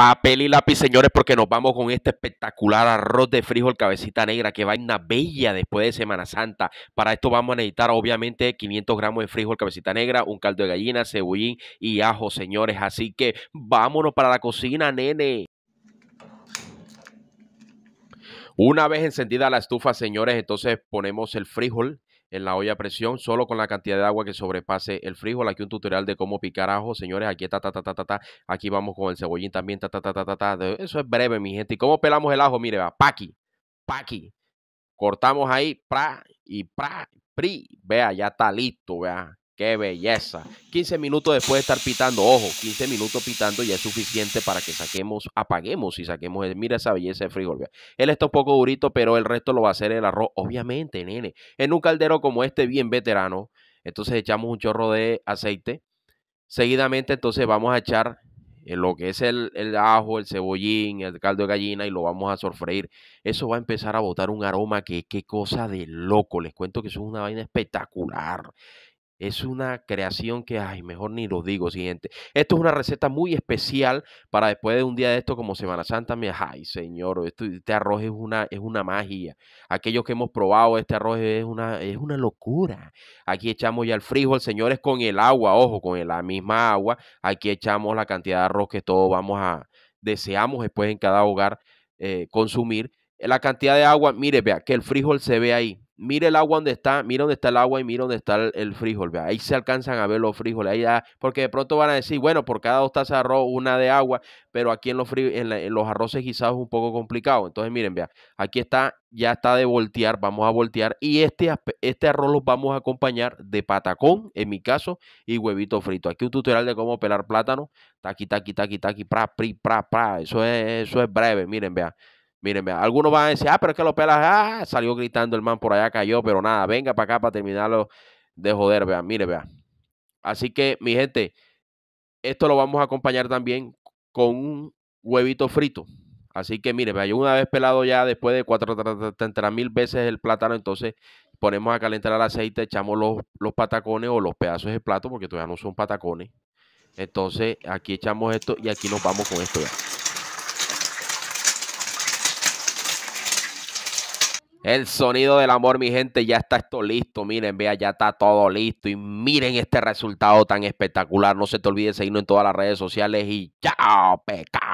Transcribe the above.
papel y lápiz, señores, porque nos vamos con este espectacular arroz de frijol cabecita negra que va una bella después de Semana Santa. Para esto vamos a necesitar, obviamente, 500 gramos de frijol cabecita negra, un caldo de gallina, cebollín y ajo, señores. Así que vámonos para la cocina, nene. Una vez encendida la estufa, señores, entonces ponemos el frijol en la olla a presión, solo con la cantidad de agua que sobrepase el frijol. Aquí un tutorial de cómo picar ajo, señores. Aquí está ta, ta, ta, Aquí vamos con el cebollín también, ta, ta, ta, ta, Eso es breve, mi gente. ¿Y cómo pelamos el ajo? Mire, va, paqui, paqui. Cortamos ahí, pra, y pra, pri. Vea, ya está listo, vea. Qué belleza. 15 minutos después de estar pitando, ojo, 15 minutos pitando ya es suficiente para que saquemos, apaguemos y saquemos. Eh, mira esa belleza de frijol. Él está un poco durito, pero el resto lo va a hacer el arroz. Obviamente, nene. En un caldero como este, bien veterano. Entonces echamos un chorro de aceite. Seguidamente, entonces vamos a echar eh, lo que es el, el, ajo, el cebollín, el caldo de gallina y lo vamos a sofreír. Eso va a empezar a botar un aroma que qué cosa de loco. Les cuento que eso es una vaina espectacular. Es una creación que, ay, mejor ni lo digo, siguiente. Esto es una receta muy especial para después de un día de esto como Semana Santa. Me, ay, señor, este, arroz es una, es una magia. Aquellos que hemos probado, este arroz es una, es una locura. Aquí echamos ya el frijol, es con el agua, ojo, con la misma agua. Aquí echamos la cantidad de arroz que todos vamos a, deseamos después en cada hogar eh, consumir la cantidad de agua, mire, vea, que el frijol se ve ahí. Mire el agua donde está, mire dónde está el agua y mire dónde está el, frijol, vea. Ahí se alcanzan a ver los frijoles, ahí porque de pronto van a decir, bueno, por cada dos tazas de arroz, una de agua, pero aquí en los, en, los arroces guisados es un poco complicado. Entonces, miren, vea, aquí está, ya está de voltear, vamos a voltear y este, este arroz lo vamos a acompañar de patacón, en mi caso, y huevito frito. Aquí un tutorial de cómo pelar plátano, taqui, taqui, taqui, taqui, pra, pri, pra, pra. Eso es, eso es breve, miren, vea. Mírenme, algunos van a decir, ah, pero es que lo pelas, ah, salió gritando el man por allá, cayó, pero nada, venga para acá para terminarlo de joder, vean, mire, vean. Así que, mi gente, esto lo vamos a acompañar también con un huevito frito. Así que, mire, vean, yo una vez pelado ya, después de cuatro mil veces el plátano, entonces ponemos a calentar el aceite, echamos los, los patacones o los pedazos de plato, porque todavía no son patacones. Entonces, aquí echamos esto y aquí nos vamos con esto ya. El sonido del amor, mi gente, ya está esto listo. Miren, vea, ya está todo listo. Y miren este resultado tan espectacular. No se te olvide seguirnos en todas las redes sociales y chao, pecado.